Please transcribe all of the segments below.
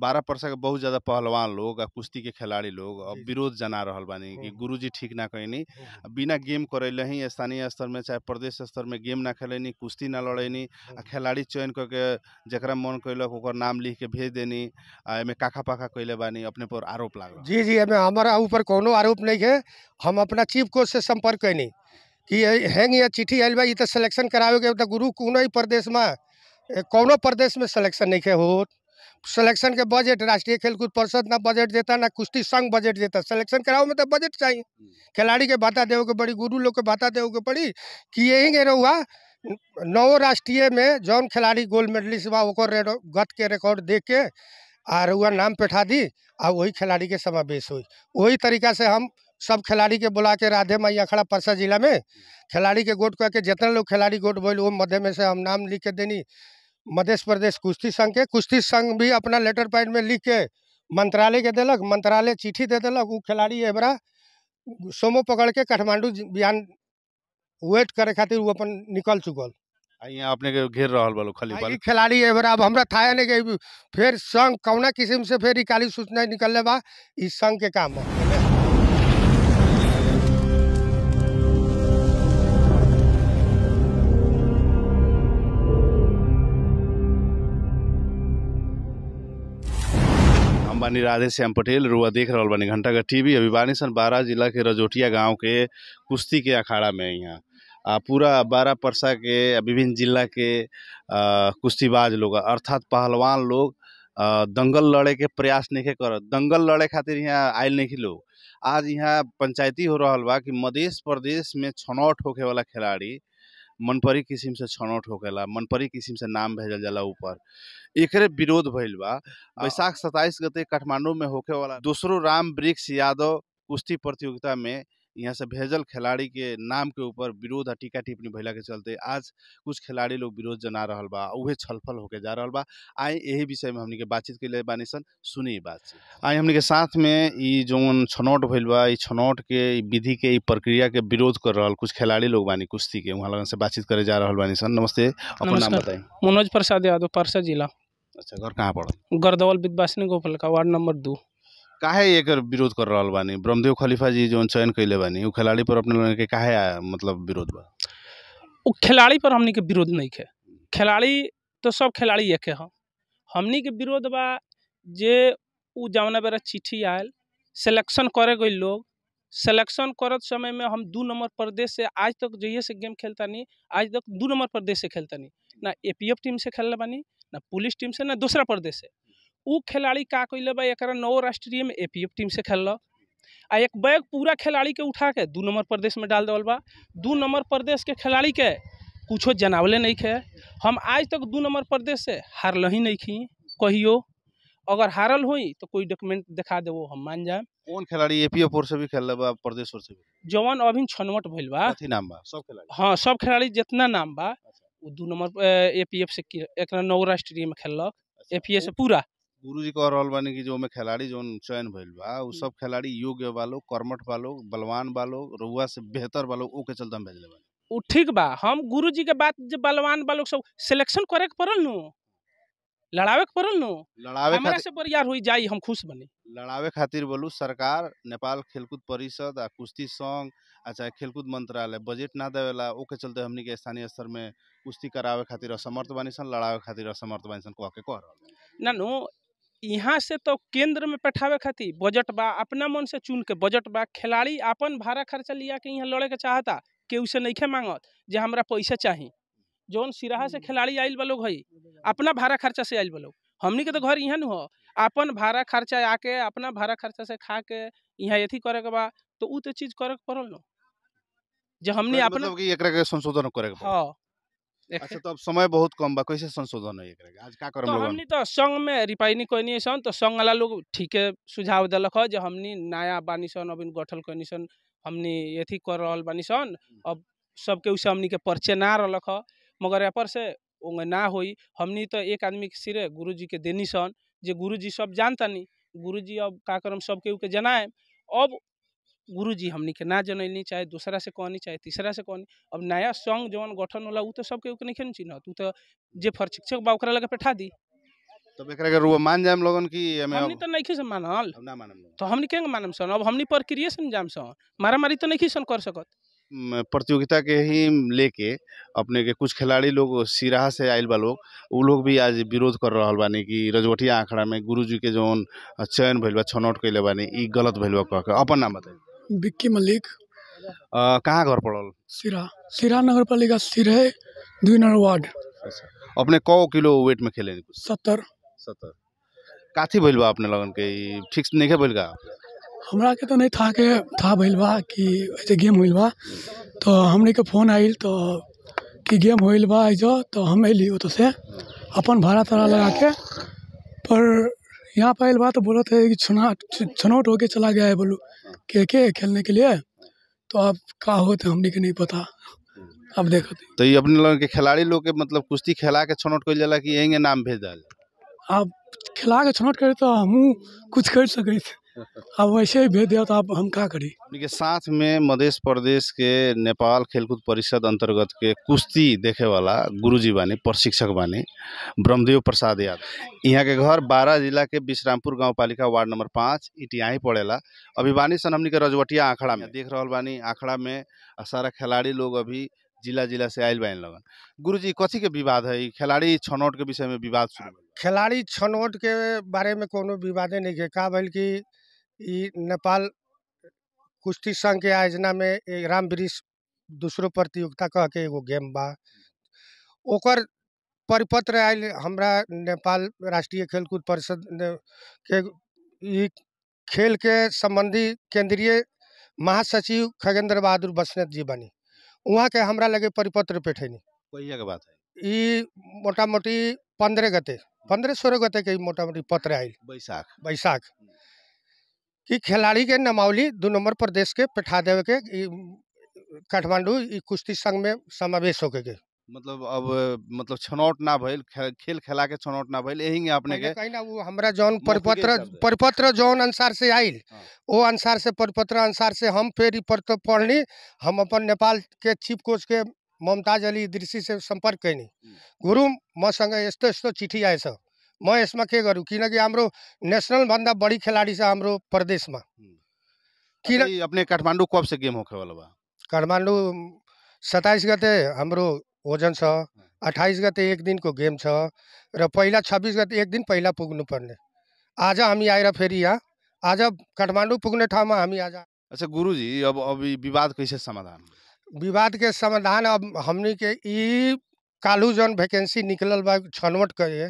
बारह परसा के बहुत ज़्यादा पहलवान लोग आ कुश्ती के खिलाड़ी लोग अब विरोध जना रहा बानी कि गुरु जी ठीक ना कहनी बिना गेम करे ही स्थानीय स्तर में चाहे प्रदेश स्तर में गेम ना खेलैनी कुश्ती ना लड़ैनी आ खिलाड़ी चयन करके जरा मन कैलक ओकर नाम लिख के भेज देनी आ एमें काखा पाखा कैले बानी अपने पर आरोप लागल जी जी एमें हमारा ऊपर कोनो आरोप नहीं है हम अपना चीफ कोच से संपर्क कैनी कि हैंग या चिट्ठी आएल बा तो सिलेक्शन करावे के तो गुरु कोनो ही प्रदेश में कोनो प्रदेश में सिलेक्शन नहीं है हो सिलेक्शन के बजट राष्ट्रीय खेलकूद परिषद ना बजट देता ना कुश्ती संघ बजट देता सिलेक्शन कराओ में तो बजट चाहिए हम्म। खिलाड़ी के भाता देवे के पड़ी गुरु लोग के बता देवे के पड़ी कि यही गे रहुआ नौ राष्ट्रीय में जौन खिलाड़ी गोल्ड मेडलिस्ट बा गत के रिकॉर्ड दे के आ रुआ नाम पेठा दी आ वही खिलाड़ी के समावेश हुई वही तरीका से हम सब खिलाड़ी के बुला के राधे माई अखड़ा परसा जिला में हम्म। खिलाड़ी के गोट के जितना लोग खिलाड़ी गोट बोल वो मध्य में से हम नाम लिख के देनी मध्य प्रदेश कुश्ती संघ के कुश्ती संघ भी अपना लेटर पैड में लिख के मंत्रालय के दिलक मंत्रालय चिट्ठी दे दिलक वो खिलाड़ी हमारा सोमो पकड़ के काठमांडू बिहान वेट करे खातिर वो अपन निकल चुकल यहाँ अपने के घेर रहा खाली बाल खिलाड़ी है अब हमरा था नहीं कि फिर संघ कौना किस्म से फिर काली सूचना निकलने बा इस संघ के काम है बानी राधे श्याम पटेल रुआ देख रहा बानी घंटा का टीवी अभी बानी सन बारह जिला के रजोटिया गांव के कुश्ती के अखाड़ा में यहाँ आ पूरा बारह परसा के विभिन्न जिला के कुश्तीबाज लोग अर्थात पहलवान लोग दंगल लड़े के प्रयास नहीं कर दंगल लड़े खातिर यहाँ आये नहीं लोग आज यहाँ पंचायती हो रहा बा कि मध्य प्रदेश में छनौट होके वाला खिलाड़ी मनपरी किसिम से छनौट होकेला मनपरी किसिम से नाम भेजल जाला ऊपर एक विरोध भइल बा बैसाख हाँ। सत्ताईस गते काठमांडू में होके वाला दूसरो राम वृक्ष यादव कुश्ती प्रतियोगिता में यहाँ से भेजल खिलाड़ी के नाम के ऊपर विरोध आ टीका टिप्पणी भैला के चलते आज कुछ खिलाड़ी लोग विरोध जना रहा बा उ छलफल होके जा रहा बा आई यही विषय में हमने के बातचीत के लिए बानी सन सुनी बातचीत आई हमने के साथ में ये जो छनौट भैल बा छनौट के विधि के प्रक्रिया के विरोध कर रहा कुछ खिलाड़ी लोग बानी कुश्ती के वहाँ लगन से बातचीत करे जा रहा बानी सन नमस्ते अपना नाम बताए मनोज प्रसाद यादव परसा जिला अच्छा घर कहाँ पड़ा गरदौल विद्यासिनी गोपाल का वार्ड नंबर दो काहे एक विरोध कर रहा बानी ब्रह्मदेव खलीफा जी जो चयन कैले बानी उ खिलाड़ी पर अपने के काहे मतलब विरोध बा उ खिलाड़ी पर हमनी के विरोध नहीं है खिलाड़ी तो सब खिलाड़ी एक है हमनी के विरोध बा जे उ जौना बेरा चिट्ठी आयल सिलेक्शन करे गई लोग सिलेक्शन करत समय में हम दू नंबर प्रदेश से आज तक जहिए से गेम खेलतानी आज तक दू नंबर प्रदेश से खेलतानी ना ए टीम से खेलने बानी ना पुलिस टीम से ना दूसरा प्रदेश से उ खिलाड़ी का कैले बा एक नौ राष्ट्रीय में ए पी एफ टीम से ल आ एक बैग पूरा खिलाड़ी के उठा के दू नंबर प्रदेश में डाल देवल बा दू नंबर प्रदेश के खिलाड़ी के कुछ जनावले नहीं खे हम आज तक दू नंबर प्रदेश से हारल ही नहीं खी कहियो अगर हारल हुई तो कोई डॉक्यूमेंट दिखा देवो हम मान जाए कौन खिलाड़ी पी एफ से भी खेल बा प्रदेश से भी जवन अभी छनवट भइल बा नाम बा सब खिलाड़ी हाँ सब खिलाड़ी जितना नाम बा अच्छा। दू नंबर एफ से एक नौ राष्ट्रीय में खेलक एपीएफ अच्छा, से पूरा गुरु जी कह रहा बानी कि जो में खिलाड़ी जो चयन भइल बा उ सब खिलाड़ी योग्य बा लोग कर्मठ बा लोग बलवान बा लोग रउआ से बेहतर बा लोग ओके चलते हम भेजले बानी उ ठीक बा हम गुरु जी के बात जो बलवान बा लोग सब सिलेक्शन करे के पड़ल न लड़ावे के पड़ल न लड़ावे हमरा से बरियार होई जाई हम खुश बनी लड़ावे खातिर बोलू सरकार नेपाल खेलकूद परिषद आ कुश्ती संघ आ चाहे खेलकूद मंत्रालय बजट ना देवेला ओके चलते हमनी के स्थानीय स्तर में कुश्ती करावे खातिर असमर्थ बानी सन लड़ावे खातिर असमर्थ बानी सन कह के कह रहा ना नो यहाँ से तो केंद्र में पठावे खातिर बजट बा अपना मन से चुन के बजट बा खिलाड़ी अपन भाड़ा खर्चा लिया के यहाँ लड़े के चाहता केहू से नहीं खे मांगत जे हमारा पैसा चाहिए जौन सिराहा से खिलाड़ी आयल बलोग है अपना भाड़ा खर्चा से आयल बलोग हमने के तो घर यहाँ न हो अपन भाड़ा खर्चा आके अपना भाड़ा खर्चा से खा के यहाँ अथी करे के बा तो तो चीज करे के पड़ल न जो हमने मतलब अपना मतलब संशोधन करे हाँ अच्छा तो अब समय बहुत कम बा कैसे संशोधन है आज का करम तो हमनी तो संग में रिपाइनी कोइनी सन तो संग वाला लोग ठीक सुझाव देलक जे हमनी नया बानी सन अबिन गठल कोइनी सन हमनी एथी कर रहल बानी सन अब सबके उसे हमनी के परचे ना रहलक मगर यहाँ से ओंगे ना होई हमनी तो एक आदमी के सिरे गुरु जी के देनी सन जे गुरु जी सब जानता नहीं गुरु जी अब का करम सबके के जनाए अब गुरु जी हमनी के ना जनैली चाहे दूसरा से कहनी चाहे तीसरा से कहनी अब नया संघ जो गठन होला उ तो सबके उ नहीं चिन्ह तू तो जे प्रशिक्षक बा ओकरा लगे बैठा दी तब एकरा के रुआ मान जाम लोगन की हमें हमनी तो नहीं सन मानल ना मानम तो हमनी केंग मानम सन अब हमनी प्रक्रिया सन जाम सन मारा मारी तो नहीं सन कर सकत प्रतियोगिता के ही लेके अपने के कुछ खिलाड़ी लोग सिराहा से आयल बा लोग उ लोग भी आज विरोध कर रहा बानी कि रजवटिया आंकड़ा में गुरुजी के जो चयन भैल बा छनौट कैले बानी ई गलत भैल बा कह के अपन नाम बताइए विक्की मल्लिक कहाँ घर पड़ल सिरा सिरा नगर पालिका सिरहे दुई नंबर वार्ड अच्छा। अपने कौ किलो वेट में खेले सत्तर सत्तर काथी भैल बा अपने लगन के फिक्स नहीं के भइल का हमरा के तो नहीं था के था भैल बा कि ऐसे गेम होइल बा तो हमने के फोन आइल तो कि गेम होइल बा ऐजो तो हम अली ओत से अपन भाड़ा तारा लगा के पर यहाँ पर बा तो बोला थे कि छुना छनौट होके चला गया है बोलू के के खेलने के लिए तो आप कहा होते तो हमने के नहीं पता हम्म। अब देखो तो।, तो ये अपने लोगों के खिलाड़ी लोग के मतलब कुश्ती खिला के छनौट कर कि यही नाम भेज डाल आप खिला के छनौट करे तो हम कुछ कर सकते अब वैसे ही भेज दिया तो आप हम क्या करें देखिए साथ में मध्य प्रदेश के नेपाल खेलकूद परिषद अंतर्गत के कुश्ती देखे वाला गुरुजी बानी प्रशिक्षक बानी ब्रह्मदेव प्रसाद यादव यहाँ के घर बारह जिला के विश्रामपुर गाँव पालिका वार्ड नंबर पाँच इटियाही पड़ेला अभी बानी सन हमनी के रजवटिया आंखड़ा में देख रहा बानी आंखड़ा में सारा खिलाड़ी लोग अभी जिला जिला से आयल बाइन लगन गुरु जी कथी के विवाद है खिलाड़ी छनौट के विषय में विवाद शुरू खिलाड़ी छनौट के बारे में कोनो विवादे नहीं है कहा बल्कि नेपाल कुश्ती संघ के आयोजना में राम वृक्ष दूसरो प्रतियोगिता कह के एगो गेम बा ओकर परिपत्र आयल हमरा नेपाल राष्ट्रीय खेलकूद परिषद के खेल के संबंधी केंद्रीय महासचिव खगेंद्र बहादुर बसनेत जी बनी वहाँ के हमरा लगे परिपत्र पेठनी के बात है मोटा मोटी पंद्रह गते पंद्रह सोलह गते के मोटा मोटी पत्र आयल बैसाख बैसाख कि खिलाड़ी के नमावली दो नंबर प्रदेश के पिठा देवे के काठमांडू कुश्ती संघ में समावेश होके गए मतलब अब मतलब छनौट ना भेल खेल खेला के छनौट ना भेल यही अपने के कहीं ना वो हमरा जौन परिपत्र परिपत्र जौन अनुसार से आइल वो हाँ। अनुसार से परिपत्र अनुसार से हम फिर तो पढ़नी हम अपन नेपाल के चीफ कोच के मुमताज अली दृषि से संपर्क कैनी हम्म। गुरु म संगे यो यो चिट्ठी आए सर म यसमा के गरौँ किनकि हाम्रो नेसनलभन्दा बढी खेलाडी छ हाम्रो प्रदेशमा किन अपने काठमाडौँ कब से गेम होने बा काठमाडौँ सत्ताइस गते हाम्रो ओजन छ अठाइस गते एक दिनको गेम छ र पहिला छब्बिस गते एक दिन पहिला पुग्नुपर्ने आज हामी आएर फेरि यहाँ आज काठमाडौँ पुग्ने ठाउँमा हामी आज अच्छा गुरुजी अब अब विवाद कैसे समाधान विवाद के समाधान अब हामीले के ई कालू जौन निकलल बा छनौट करे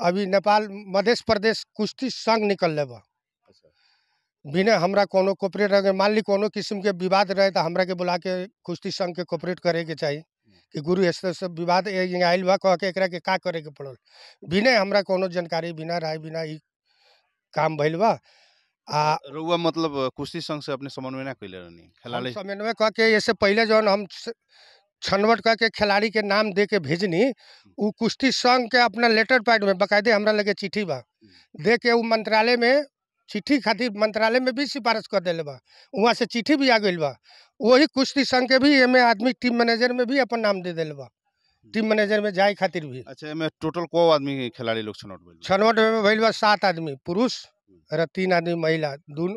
अभी नेपाल मध्य प्रदेश कुश्ती संघ निकल ले अच्छा। बिना हमरा कोनो कोऑपरेट अगर मान ली कोनो किस्म के विवाद रहे तो हमरा के बुला के कुश्ती संघ के कोऑपरेट करे के चाहिए हम्म। कि गुरु स्तर से विवाद आयल बा कह के एक के का करे के पड़ल बिना हमरा कोनो जानकारी बिना राय बिना ही काम भइल बा आ रुआ मतलब कुश्ती संघ से अपने समन्वय ना कैले रहनी समन्वय कह के ऐसे पहले जो हम छनवट करके खिलाड़ी के नाम दे के भेजनी वो कुश्ती संघ के अपना लेटर पैड में बकायदे हमरा लगे चिट्ठी बा दे के वो मंत्रालय में चिट्ठी खातिर मंत्रालय में भी सिफारिश कर दिले बा वहाँ से चिट्ठी भी आ गई बा वही कुश्ती संघ के भी एमे आदमी टीम मैनेजर में भी अपन नाम दे दिले बा टीम मैनेजर में जाए खातिर भी अच्छा एमे टोटल को आदमी खिलाड़ी लोग छनौट छनौट में भैल बा सात आदमी पुरुष और तीन आदमी महिला दू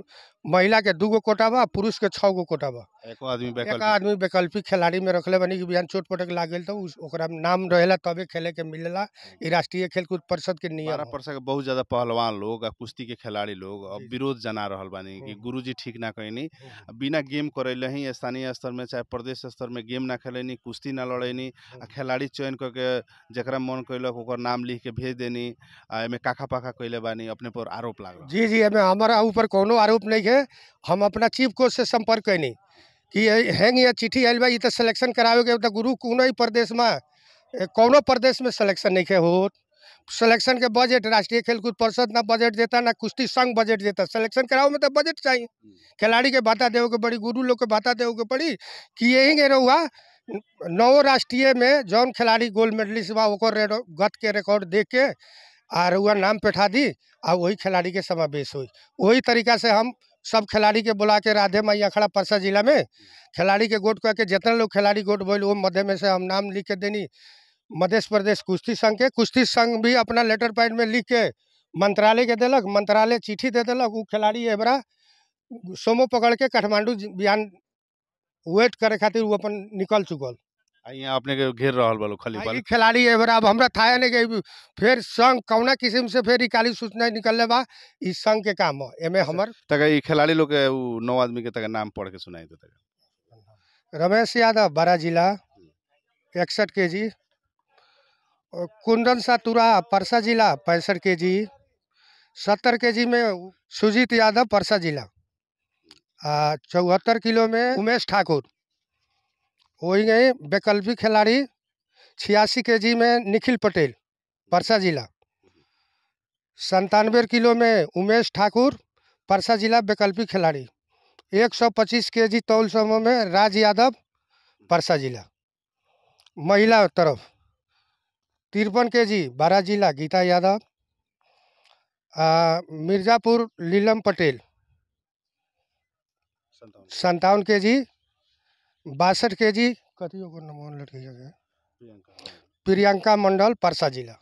महिला के दू गो कोटा बा पुरुष के छः गो कोटा बा आदमी वैकल्पिक एक आदमी वैकल्पिक खिलाड़ी में रखले बनी कि बिहान चोट पटक लागल तो उसका नाम रहेला तबे खेले के मिलेला ये हम्म। राष्ट्रीय खेलकूद परिषद के नियम परिषद के बहुत ज्यादा पहलवान लोग कुश्ती के खिलाड़ी लोग अब विरोध जना रहा बानी कि हम्म। जी ठीक ना कहनी हम्म, बिना गेम करे ही स्थानीय स्तर में चाहे प्रदेश स्तर में गेम ना खेलनी कुश्ती ना लड़ैनी आ खिलाड़ी चयन करके जरा मन कैलक ओकर नाम लिख के भेज देनी एमें काखा पाखा कैले बानी अपने पर आरोप लागल जी जी हमारा ऊपर कोनो आरोप नहीं है हम अपना चीफ कोच से संपर्क कैनी कि हैंग या चिट्ठी आएल बा सिलेक्शन कराओगे तो गुरु कौन ही प्रदेश में कौनो प्रदेश में सिलेक्शन नहीं के हो सिलेक्शन के बजट राष्ट्रीय खेलकूद परिषद ना बजट देता ना कुश्ती संघ बजट देता सिलेक्शन कराओ में तो बजट चाहिए खिलाड़ी के बाता देवे के पड़ी गुरु लोग के बाता देवे के पड़ी कि यही गे रहुआ नौ राष्ट्रीय में जौन खिलाड़ी गोल्ड मेडलिस्ट बा गत के रिकॉर्ड देख के आ रहुआ नाम पेठा दी आ वही खिलाड़ी के समावेश हुई वही तरीका से हम सब खिलाड़ी के बुला के राधे माई अखड़ा परसा जिला में खिलाड़ी के गोट करके जितना लोग खिलाड़ी गोट बोल वो मध्य में से हम नाम लिख के देनी मध्य प्रदेश कुश्ती संघ के कुश्ती संघ भी अपना लेटर पैड में लिख के मंत्रालय के दिलक मंत्रालय चिट्ठी दे दिलक वो खिलाड़ी एबरा सोमो पकड़ के काठमांडू बिहान वेट करे खातिर वो अपन निकल चुकल અહીંયા अपने के घेर रहा बालो खाली हाँ, बाल खिलाड़ी है अब हमरा था नहीं कि फिर संघ कौना किस्म से फिर काली सूचना निकलने बा इस संघ के काम हो एमे अच्छा, हमर तक ई खिलाड़ी लोग के उ नौ आदमी के तक नाम पढ़ के सुनाई दे तक रमेश यादव बारा जिला हम्म। इकसठ के जी कुंदन सातुरा परसा जिला पैंसठ के जी सत्तर के जी में सुजीत यादव परसा जिला हम्म। चौहत्तर किलो में उमेश ठाकुर वही गए वैकल्पिक खिलाड़ी छियासी के जी में निखिल पटेल परसा जिला संतानवे किलो में उमेश ठाकुर परसा जिला वैकल्पिक खिलाड़ी 125 के जी तौल समूह में राज यादव परसा जिला महिला तरफ तिरपन के जी बारा जिला गीता यादव मिर्ज़ापुर लीलम पटेल संतावन के जी बासठ के जी कथियों को नमोन लटकी जगह प्रियंका मंडल परसा जिला